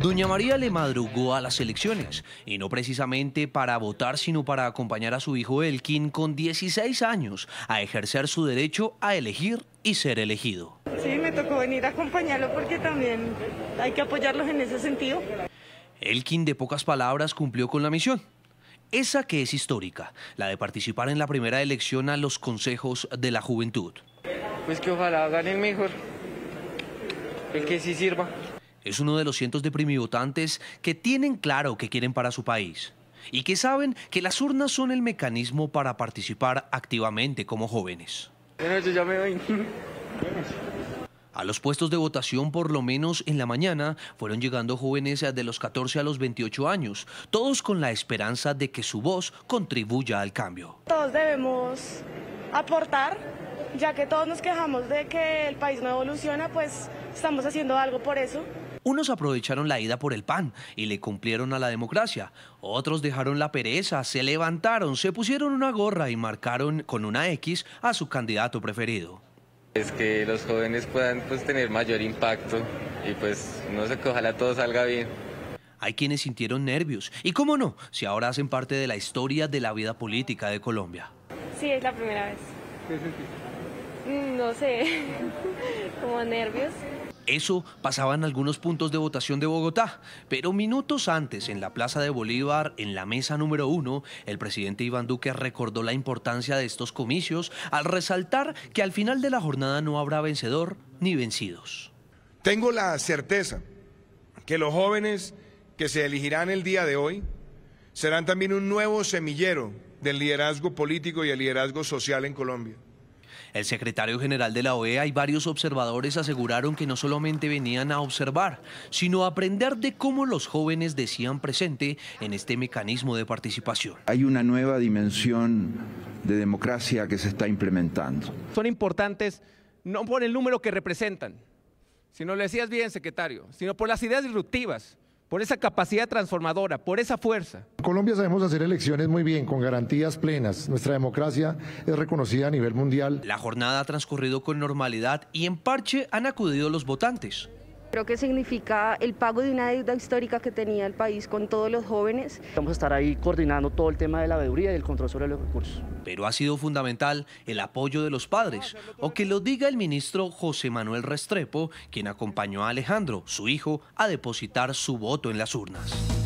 Doña María le madrugó a las elecciones, y no precisamente para votar, sino para acompañar a su hijo Elkin con 16 años a ejercer su derecho a elegir y ser elegido. Sí, me tocó venir a acompañarlo porque también hay que apoyarlos en ese sentido. Elkin, de pocas palabras, cumplió con la misión. Esa que es histórica, la de participar en la primera elección a los consejos de la juventud. Pues que ojalá el mejor que sí sirva. Es uno de los cientos de primivotantes que tienen claro que quieren para su país y que saben que las urnas son el mecanismo para participar activamente como jóvenes. A los puestos de votación, por lo menos en la mañana, fueron llegando jóvenes de los 14 a los 28 años, todos con la esperanza de que su voz contribuya al cambio. Todos debemos aportar ya que todos nos quejamos de que el país no evoluciona, pues estamos haciendo algo por eso. Unos aprovecharon la ida por el pan y le cumplieron a la democracia. Otros dejaron la pereza, se levantaron, se pusieron una gorra y marcaron con una X a su candidato preferido. Es que los jóvenes puedan pues, tener mayor impacto y pues no sé que ojalá todo salga bien. Hay quienes sintieron nervios y cómo no, si ahora hacen parte de la historia de la vida política de Colombia. Sí, es la primera vez. ¿Qué sentiste? Mm, no sé, como nervios. Eso pasaba en algunos puntos de votación de Bogotá, pero minutos antes, en la Plaza de Bolívar, en la mesa número uno, el presidente Iván Duque recordó la importancia de estos comicios al resaltar que al final de la jornada no habrá vencedor ni vencidos. Tengo la certeza que los jóvenes que se elegirán el día de hoy serán también un nuevo semillero del liderazgo político y el liderazgo social en Colombia. El secretario general de la OEA y varios observadores aseguraron que no solamente venían a observar, sino a aprender de cómo los jóvenes decían presente en este mecanismo de participación. Hay una nueva dimensión de democracia que se está implementando. Son importantes no por el número que representan, si no lo decías bien, secretario, sino por las ideas disruptivas por esa capacidad transformadora, por esa fuerza. En Colombia sabemos hacer elecciones muy bien, con garantías plenas. Nuestra democracia es reconocida a nivel mundial. La jornada ha transcurrido con normalidad y en parche han acudido los votantes. Creo que significa el pago de una deuda histórica que tenía el país con todos los jóvenes. Vamos a estar ahí coordinando todo el tema de la veeduría y el control sobre los recursos. Pero ha sido fundamental el apoyo de los padres, o que lo diga el ministro José Manuel Restrepo, quien acompañó a Alejandro, su hijo, a depositar su voto en las urnas.